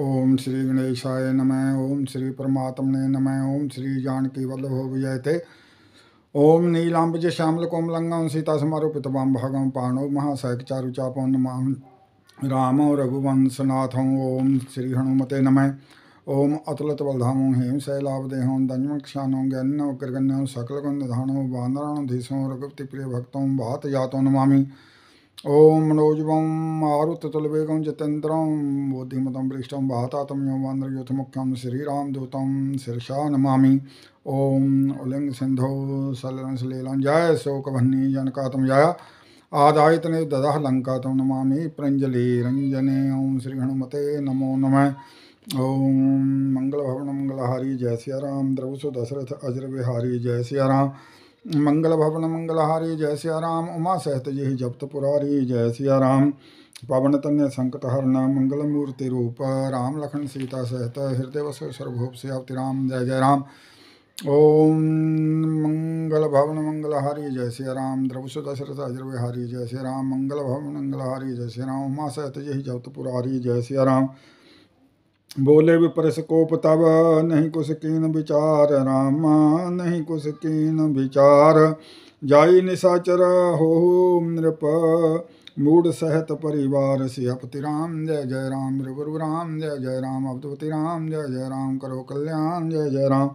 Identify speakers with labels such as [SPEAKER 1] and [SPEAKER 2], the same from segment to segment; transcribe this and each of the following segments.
[SPEAKER 1] ओम श्री गणेशाय नमः ओम श्री परमात्मने नमः ओम श्री जानकी वल्लभो विजयते ओम नीलांबज श्यामल कोमलंगं सीता समारोपितवाम भागम पाणो महासायक चारु चापो नम राम रघुवंशनाथों ओम श्री हनुमते नमः ओम अतुलत बलधामो हेम शैलाभ देहो दंजम क्षाणों गन्नो कृगण्यों सकल गंधाणों वानराणों धीसों रघुपति प्रिय भक्तों भात जातो नमामि ॐ मनोजवं मारुततुलवेगं जितेन्द्रं बुद्धिमतं पृष्ठं वातातं योमान्द्रयुथमुख्यं श्रीरामदूतं शीर्षा नमामि ॐ उलिङ्ग सिन्धौ सलिलं सलीलं जय शोकभन्नी जनकातं जय आदायतने ददः लङ्कातं नमामि प्रञ्जलिरञ्जने ॐ श्रीहनुमते नमो नम नमः ॐ मंगलहारी जय सिया राम द्रवसु दशरथ अजर बिहारी जय सिया राम मंगल भवन मंगलहारी जय सिया राम उमा सहत यही जप्त पुरारी जय सिया राम पवन तन्य संकट हरना मंगल मूर्ति रूप राम लखन सीता सहत हृदय वस सर्वभूप सियावति राम जय जय राम ओम मंगल भवन मंगलहारी जय सिया राम द्रवसु दशरथ अजरविहारी जय सिया राम मंगल भवन मंगलहारी जय सिया उमा सहत यही जप्त पुरारी जय सिया राम बोले विपरस कोप तब नहीं कुछ कीन विचार रामा नहीं कुछ कीन विचार जाई निशाचर हो नृप मूढ़ सहत परिवार सिहपति राम जय जय राम रघुरु राम जय जय राम अवधपति राम जय जय राम करो कल्याण जय जय राम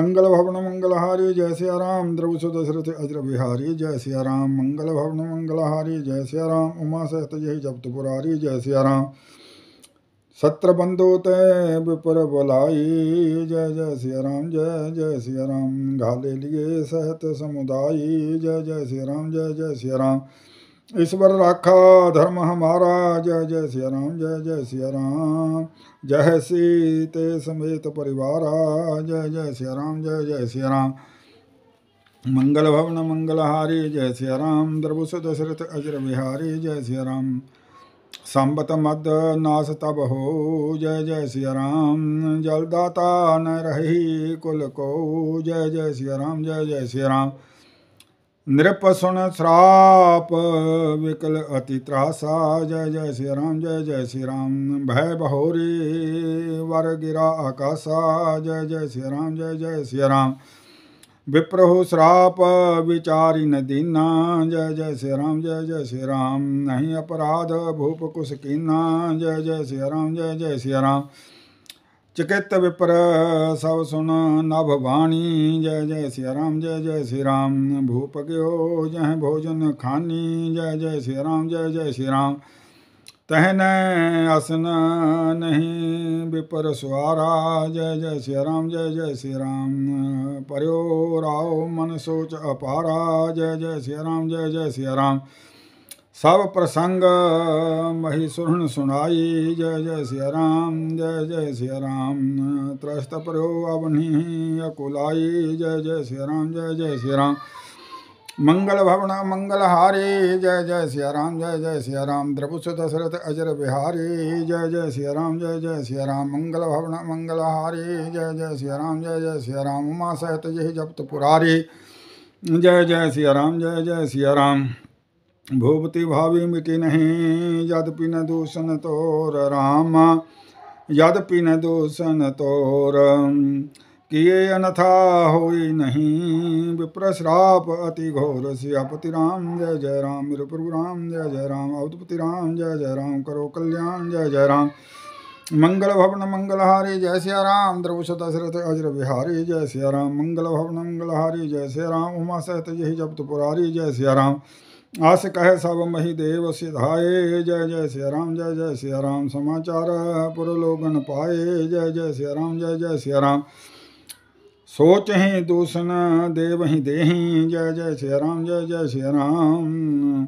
[SPEAKER 1] मंगल भवन मंगलहारी जय सिया राम द्रव सुदशरथ अज्र बिहारी जय सिया राम मंगल भवन मंगलहारी जय श्या राम उमा सहत जय जप्त पुरारी जय श्या राम सत्र बंदो तय विपुर बुलाई जय जय सिया राम जय जय सिया राम घाले लिए सहत समुदायी जय जय श्री राम जय जय सिया राम ईश्वर राखा धर्म हमारा जय जय श्री राम जय जय सिया राम जय सीते समेत परिवारा जय जय श्री राम जय जय सिया राम मंगल भवन मंगलहारी जय सिया राम द्रभुष दशरथ अजर बिहारी जय सिया राम संबत मद नास तब हो जय जय सिया राम जलदाता न रही कुल को जय जय सिया राम जय जय सिया राम नृप सुन श्राप विकल अति त्रासा जय जय श्री राम जय जय श्री राम भय बहोरी वर गिरा आकाशा जय जय श्री राम जय जय श्री राम विप्रहु श्राप विचारी न दीना जय जय श्री राम जय जय श्री राम नहीं अपराध भूप कुश कीना जय जय श्री राम जय जय श्री राम चिकित विप्र सब सुन नभ वाणी जय जय श्री राम जय जय श्री राम भूप ग्यो जय भोजन खानी जय जय श्री राम जय जय श्री राम तहन आसना नहीं विपर स्वारा जय जय श्री राम जय जय श्री राम पर्यो राव मन सोच अपारा जय जय श्री राम जय जय श्री राम सब प्रसंग मही सुहृण सुनाई जय जय श्री राम जय जय श्री राम त्रस्त प्रयो अवनी अकुलाई जय जय श्री राम जय जय श्री राम मंगल भवन मंगल हारे जय जय सिया राम जय जय सिया राम द्रपुस दशरथ अजर बिहारी जय जय सिया राम जय जय सिया राम मंगल भवन मंगल हारे जय जय सिया राम जय जय सिया राम उमा सहत यही जप्त पुरारी जय जय सिया राम जय जय सिया राम भूपति भावी मिति नहीं यद्यपि न दूषण तोर राम यद्यपि न दूषण तोर किए अनथा हो नहीं विप्रश्राप अति घोर सियापति राम जय जय राम वीरप्रभु राम जय जय राम अवधपति राम जय जय राम करो कल्याण जय जय राम मंगल भवन मंगलहारी जय सिया राम द्रवश दशरथ अजर बिहारी जय सिया राम मंगल भवन मंगलहारी जय सिया राम उमा सहित यही जप्त पुरारी जय सिया राम आस कह सब मही देव सिधाए जय जय सिया राम जय जय सिया राम समाचार पुरलोगन पाए जय जय सिया राम जय जय सिया राम सोच ही दूसन देव ही दे जय जय श्री राम जय जय श्री राम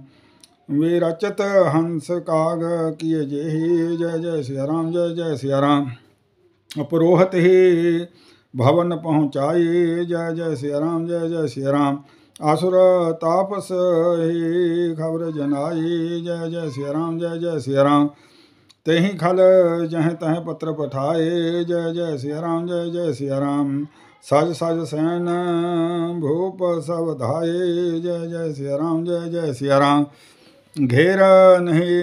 [SPEAKER 1] विरचत हंस काग किय जय जय जय श्री राम जय जय श्री राम अपरोहत ही भवन पहुँचाए जय जय श्री राम जय जय श्री राम आसुर तापस ही खबर जनाई जय जय श्री राम जय जय श्री राम तही खल जह तह पत्र पठाए जय जय श्री राम जय जय श्री राम सज सज सैन भूप सब जय जय सिया राम जय जय सिया राम घेर नहीं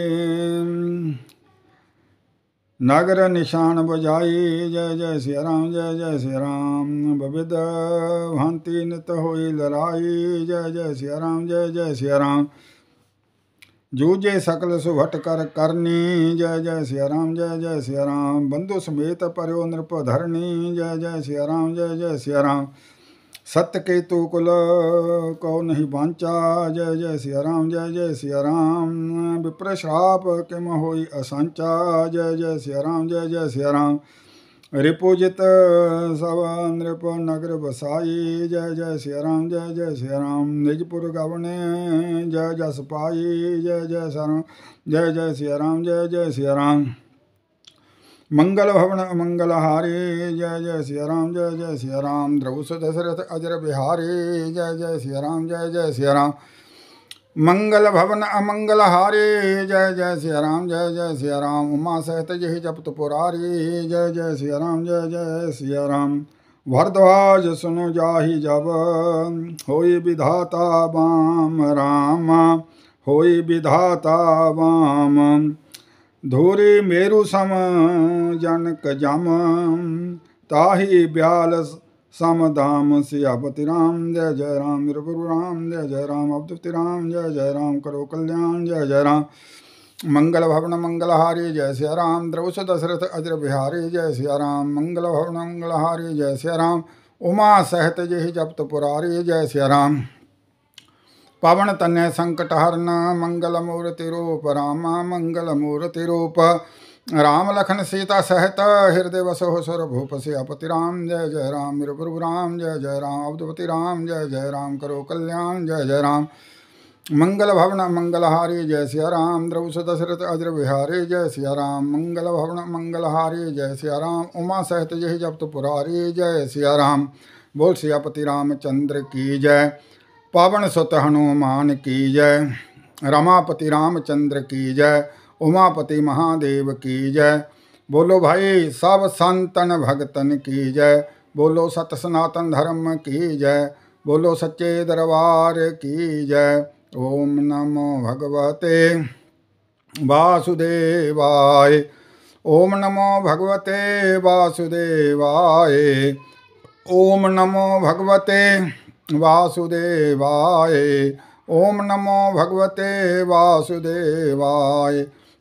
[SPEAKER 1] नगर निशान बजाई जय जय सिया राम जय जय सिया राम बबिद भांति नित होई लड़ाई जय जय सिया राम जय जय सिया राम जूझे सकल सुभट कर करनी जय जय सिया राम जय जय सिया राम बंधु समेत पर्यो नृप धरणी जय जय सिया राम जय जय सिया राम सत्य के कुल कौ नहीं बांचा जय जय सिया राम जय जय सिया राम विप्रश्राप किम होई असंचा जय जय सिया राम जय जय सिया राम रिपुजित सव नृप नगर बसाई जय जय सिया राम जय जय सिया राम निजपुर गवने जय जय सपाई जय जय सराम जय जय सिया राम जय जय सिया राम मंगल भवन मंगलहारी जय जय सिया राम जय जय सिया राम द्रौस दशरथ अजर बिहारी जय जय सिया राम जय जय सिया राम मंगल भवन अमंगल हारे जय जय श्री राम जय जय श्री राम उमा सहित जय जपत पुरारे जय जय सिया राम जय जय सिया राम भरद्वाज सुनो जाहि जब होई विधाता वाम राम होई विधाता वाम धूरी मेरु सम जनक जम ताहि ब्याल सामधाम सियापति राम जय जय राम वीरपुरु राम जय जय राम अवधुति राम जय जय राम करो कल्याण जय जय राम मंगल भवन मंगलहारी जय सिया राम द्रौस दशरथ अज्र बिहारी जय सिया राम मंगल भवन मंगलहारी जय सिया राम उमा सहत जय जप्त पुरारी जय सिया राम पवन तन्य संकट हरण मंगल मूर्ति रूप रामा मंगल मूर्ति रूप राम लखन सीता सहत हृदय वसो सुर भूप से अपति राम जय जय राम निरपुरु राम जय जय राम अब्दुपति राम जय जय राम करो कल्याण जय जय राम मंगल भवन मंगलहारी जय सिया राम द्रौस दशरथ अज्र विहारी जय सिया राम मंगल भवन मंगलहारी जय सिया राम उमा सहत जय जप्त तो पुरारी जय सिया राम बोल सियापति रामचंद्र की जय पावन सुत हनुमान की जय रमापति रामचंद्र की जय उमापति महादेव की जय बोलो भाई सब संतन भगतन की जय बोलो सत सनातन धर्म की जय बोलो सच्चे दरबार की जय ओम नमो भगवते वासुदेवाय ओम नमो भगवते वासुदेवाय ओम नमो भगवते वासुदेवाय ओम नमो भगवते वासुदेवाय